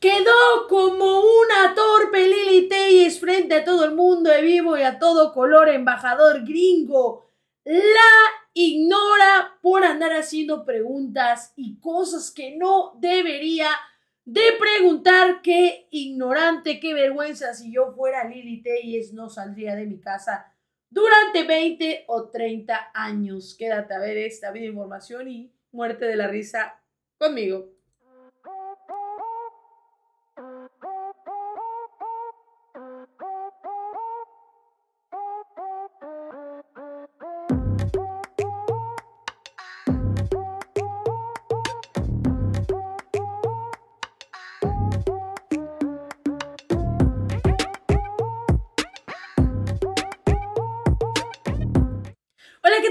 Quedó como una torpe Lily es frente a todo el mundo de vivo y a todo color embajador gringo. La ignora por andar haciendo preguntas y cosas que no debería de preguntar. Qué ignorante, qué vergüenza. Si yo fuera Lily Teyes, no saldría de mi casa durante 20 o 30 años. Quédate a ver esta información y muerte de la risa conmigo.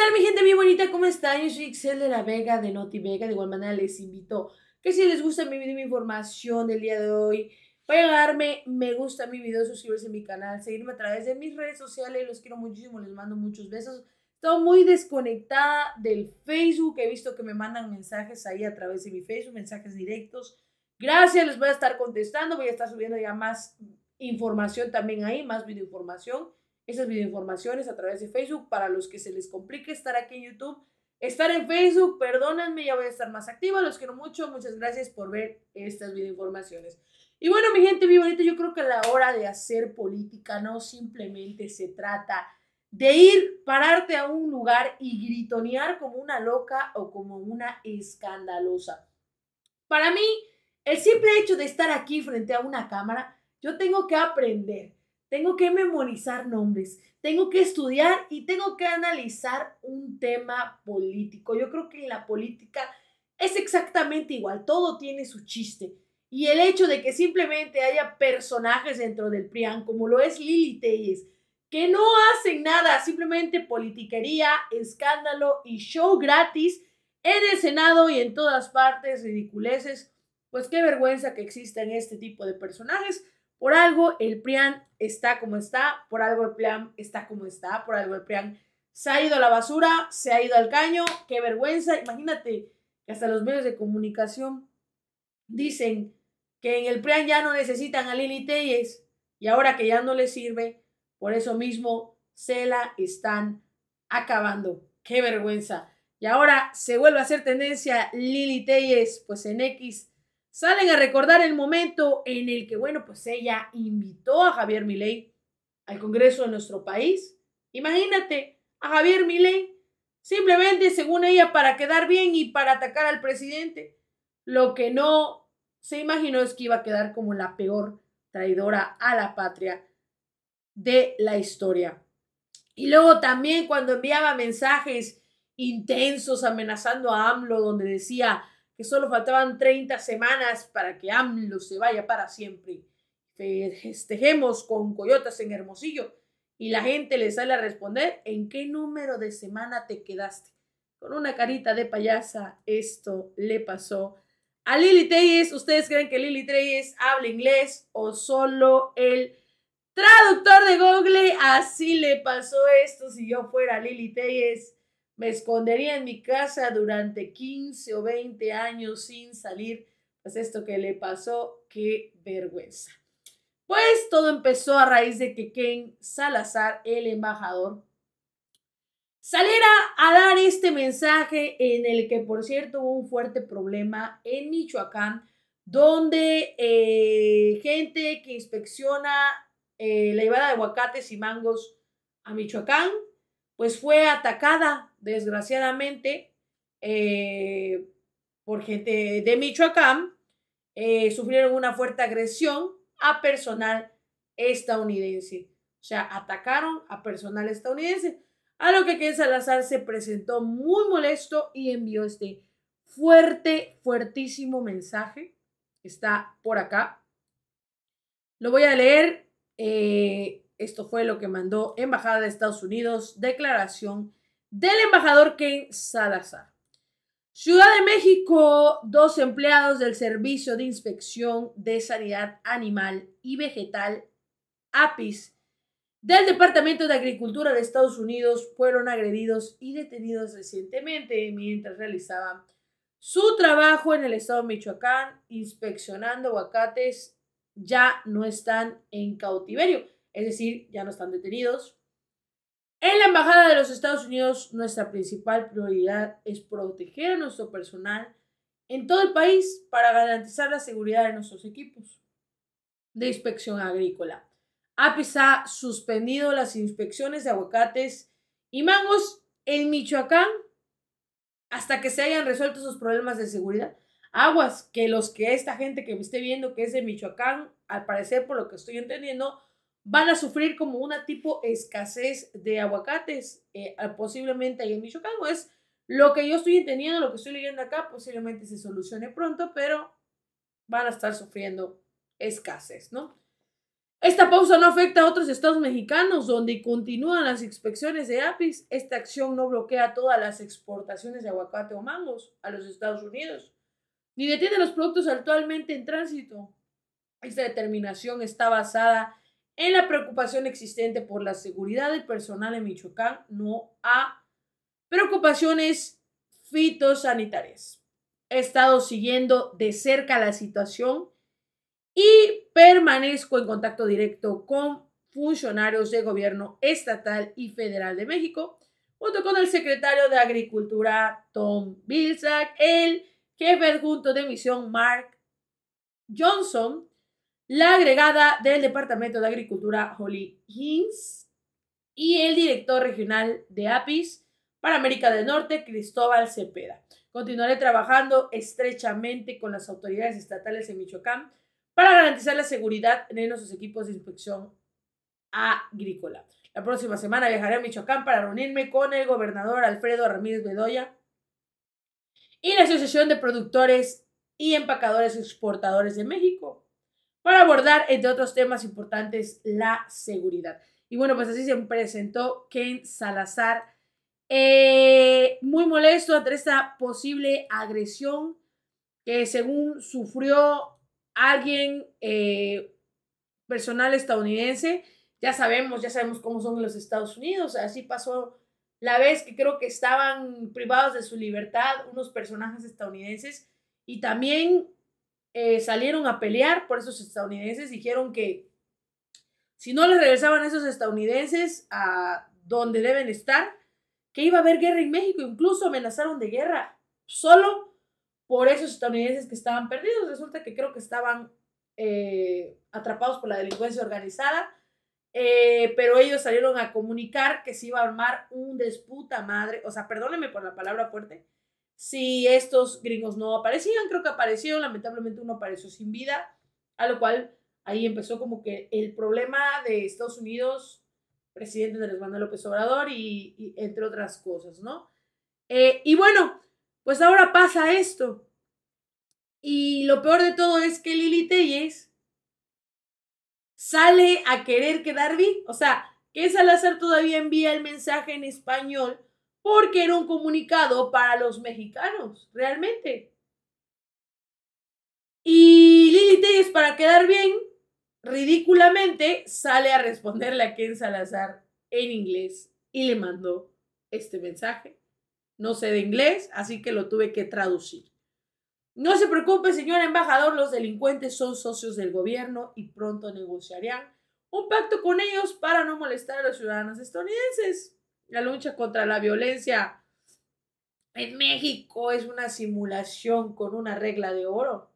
tal mi gente bien bonita? ¿Cómo están? Yo soy Excel de la Vega, de Noti Vega. De igual manera les invito que si les gusta mi video y mi información del día de hoy, vayan a darme me gusta a mi video, suscribirse a mi canal, seguirme a través de mis redes sociales. Los quiero muchísimo, les mando muchos besos. Estoy muy desconectada del Facebook. He visto que me mandan mensajes ahí a través de mi Facebook, mensajes directos. Gracias, les voy a estar contestando. Voy a estar subiendo ya más información también ahí, más información esas videoinformaciones a través de Facebook. Para los que se les complique estar aquí en YouTube, estar en Facebook, perdónenme, ya voy a estar más activa. Los quiero mucho, muchas gracias por ver estas videoinformaciones. Y bueno, mi gente, mi bonito, yo creo que la hora de hacer política no simplemente se trata de ir, pararte a un lugar y gritonear como una loca o como una escandalosa. Para mí, el simple hecho de estar aquí frente a una cámara, yo tengo que aprender tengo que memorizar nombres, tengo que estudiar y tengo que analizar un tema político. Yo creo que en la política es exactamente igual, todo tiene su chiste. Y el hecho de que simplemente haya personajes dentro del PRIAN, como lo es Lili Telles, que no hacen nada, simplemente politiquería, escándalo y show gratis en el Senado y en todas partes, ridiculeces. Pues qué vergüenza que existan este tipo de personajes. Por algo el PRIAN está como está, por algo el PRIAN está como está, por algo el PRIAN se ha ido a la basura, se ha ido al caño, qué vergüenza. Imagínate que hasta los medios de comunicación dicen que en el PRIAN ya no necesitan a Lili Telles y ahora que ya no le sirve, por eso mismo se la están acabando. Qué vergüenza. Y ahora se vuelve a hacer tendencia Lili Telles, pues en X Salen a recordar el momento en el que, bueno, pues ella invitó a Javier Milei al Congreso de nuestro país. Imagínate a Javier Milei simplemente, según ella, para quedar bien y para atacar al presidente. Lo que no se imaginó es que iba a quedar como la peor traidora a la patria de la historia. Y luego también cuando enviaba mensajes intensos amenazando a AMLO, donde decía, que solo faltaban 30 semanas para que AMLO se vaya para siempre. Festejemos con coyotas en Hermosillo y la gente le sale a responder en qué número de semana te quedaste. Con una carita de payasa, esto le pasó a Lili tayes ¿Ustedes creen que Lili tayes habla inglés o solo el traductor de Google? Así le pasó esto si yo fuera Lili tayes me escondería en mi casa durante 15 o 20 años sin salir. Pues esto que le pasó, qué vergüenza. Pues todo empezó a raíz de que Ken Salazar, el embajador, saliera a dar este mensaje en el que, por cierto, hubo un fuerte problema en Michoacán, donde eh, gente que inspecciona eh, la llevada de aguacates y mangos a Michoacán pues fue atacada, desgraciadamente, eh, por gente de Michoacán. Eh, sufrieron una fuerte agresión a personal estadounidense. O sea, atacaron a personal estadounidense. A lo que Ken Salazar se presentó muy molesto y envió este fuerte, fuertísimo mensaje. Está por acá. Lo voy a leer. Eh, esto fue lo que mandó Embajada de Estados Unidos, declaración del embajador Ken Salazar. Ciudad de México, dos empleados del Servicio de Inspección de Sanidad Animal y Vegetal, APIS, del Departamento de Agricultura de Estados Unidos fueron agredidos y detenidos recientemente mientras realizaban su trabajo en el estado de Michoacán, inspeccionando aguacates, ya no están en cautiverio es decir, ya no están detenidos. En la Embajada de los Estados Unidos, nuestra principal prioridad es proteger a nuestro personal en todo el país para garantizar la seguridad de nuestros equipos de inspección agrícola. APIS ha suspendido las inspecciones de aguacates y mangos en Michoacán hasta que se hayan resuelto esos problemas de seguridad. Aguas, que los que esta gente que me esté viendo que es de Michoacán, al parecer por lo que estoy entendiendo, van a sufrir como una tipo escasez de aguacates, eh, posiblemente ahí en Michoacán, es lo que yo estoy entendiendo, lo que estoy leyendo acá, posiblemente se solucione pronto, pero van a estar sufriendo escasez, ¿no? Esta pausa no afecta a otros estados mexicanos donde continúan las inspecciones de APIS. Esta acción no bloquea todas las exportaciones de aguacate o mangos a los Estados Unidos, ni detiene los productos actualmente en tránsito. Esta determinación está basada en la preocupación existente por la seguridad del personal en Michoacán, no a preocupaciones fitosanitarias. He estado siguiendo de cerca la situación y permanezco en contacto directo con funcionarios de gobierno estatal y federal de México, junto con el secretario de Agricultura Tom Vilsack, el jefe adjunto de misión Mark Johnson, la agregada del Departamento de Agricultura Holly Hines y el director regional de APIS para América del Norte, Cristóbal Cepeda. Continuaré trabajando estrechamente con las autoridades estatales en Michoacán para garantizar la seguridad en nuestros equipos de inspección agrícola. La próxima semana viajaré a Michoacán para reunirme con el gobernador Alfredo Ramírez Bedoya y la Asociación de Productores y Empacadores Exportadores de México para abordar, entre otros temas importantes, la seguridad. Y bueno, pues así se presentó Ken Salazar, eh, muy molesto ante esta posible agresión que según sufrió alguien eh, personal estadounidense. Ya sabemos, ya sabemos cómo son los Estados Unidos. Así pasó la vez que creo que estaban privados de su libertad unos personajes estadounidenses y también eh, salieron a pelear por esos estadounidenses, dijeron que si no les regresaban esos estadounidenses a donde deben estar, que iba a haber guerra en México, incluso amenazaron de guerra solo por esos estadounidenses que estaban perdidos. Resulta que creo que estaban eh, atrapados por la delincuencia organizada, eh, pero ellos salieron a comunicar que se iba a armar un disputa madre, o sea, perdónenme por la palabra fuerte, si estos gringos no aparecían, creo que apareció lamentablemente uno apareció sin vida, a lo cual ahí empezó como que el problema de Estados Unidos, presidente de Manuel López Obrador y, entre otras cosas, ¿no? Eh, y bueno, pues ahora pasa esto. Y lo peor de todo es que Lili Telles sale a querer quedar bien. O sea, que hacer todavía envía el mensaje en español porque era un comunicado para los mexicanos, realmente. Y Lili Tellez para quedar bien, ridículamente sale a responderle a Ken Salazar en inglés y le mandó este mensaje. No sé de inglés, así que lo tuve que traducir. No se preocupe, señor embajador, los delincuentes son socios del gobierno y pronto negociarán un pacto con ellos para no molestar a los ciudadanos estadounidenses. La lucha contra la violencia en México es una simulación con una regla de oro.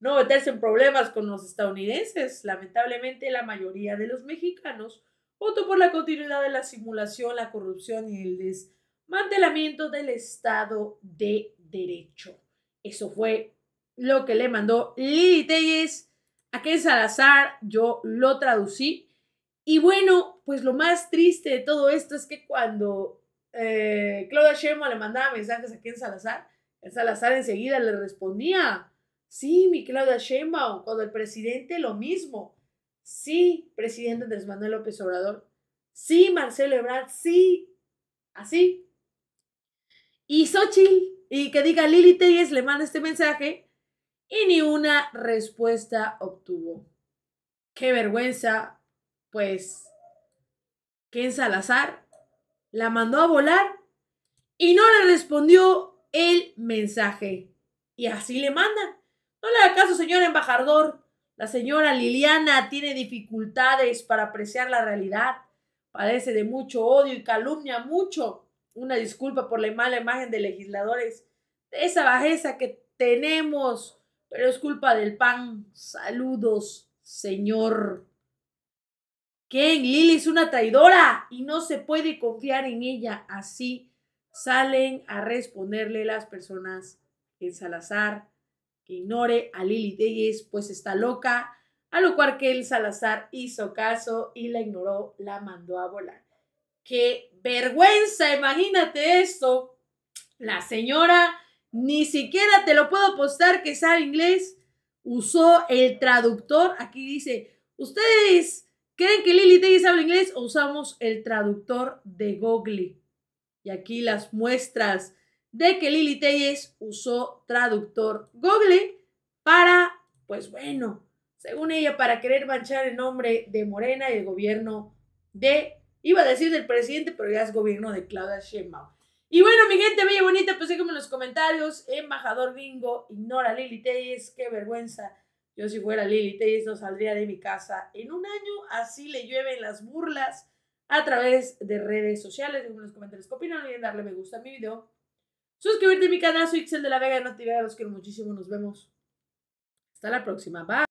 No meterse en problemas con los estadounidenses. Lamentablemente la mayoría de los mexicanos votó por la continuidad de la simulación, la corrupción y el desmantelamiento del Estado de Derecho. Eso fue lo que le mandó Lili Telles a Ken Salazar. Yo lo traducí y bueno, pues lo más triste de todo esto es que cuando eh, Claudia Sheinbaum le mandaba mensajes aquí en Salazar, en Salazar enseguida le respondía, sí, mi Claudia Sheinbaum, cuando el presidente lo mismo, sí, presidente Andrés Manuel López Obrador, sí, Marcelo Ebrard, sí, así. Y Xochitl, y que diga Lili Telles le manda este mensaje, y ni una respuesta obtuvo. Qué vergüenza pues en Salazar la mandó a volar y no le respondió el mensaje. Y así le manda. No le haga caso, señor embajador. La señora Liliana tiene dificultades para apreciar la realidad. Padece de mucho odio y calumnia mucho. Una disculpa por la mala imagen de legisladores. De esa bajeza que tenemos. Pero es culpa del pan. Saludos, señor. Ken, Lili es una traidora y no se puede confiar en ella. Así salen a responderle las personas en Salazar que ignore a Lily Deyes, pues está loca, a lo cual que el Salazar hizo caso y la ignoró, la mandó a volar. ¡Qué vergüenza! Imagínate esto. La señora, ni siquiera te lo puedo apostar que sabe inglés, usó el traductor. Aquí dice, ustedes ¿Quieren que Lili es habla inglés o usamos el traductor de Google? Y aquí las muestras de que Lili Telles usó traductor Google para, pues bueno, según ella, para querer manchar el nombre de Morena y el gobierno de, iba a decir del presidente, pero ya es gobierno de Claudia Sheinbaum. Y bueno, mi gente bella bonita, pues déjenme en los comentarios, embajador bingo, ignora Lili Telles, qué vergüenza yo si fuera Lili Tays no saldría de mi casa en un año, así le llueven las burlas a través de redes sociales, en los comentarios que opinan, no olviden darle me gusta a mi video, suscribirte a mi canal, soy Excel de la Vega, no te los quiero muchísimo, nos vemos. Hasta la próxima, bye.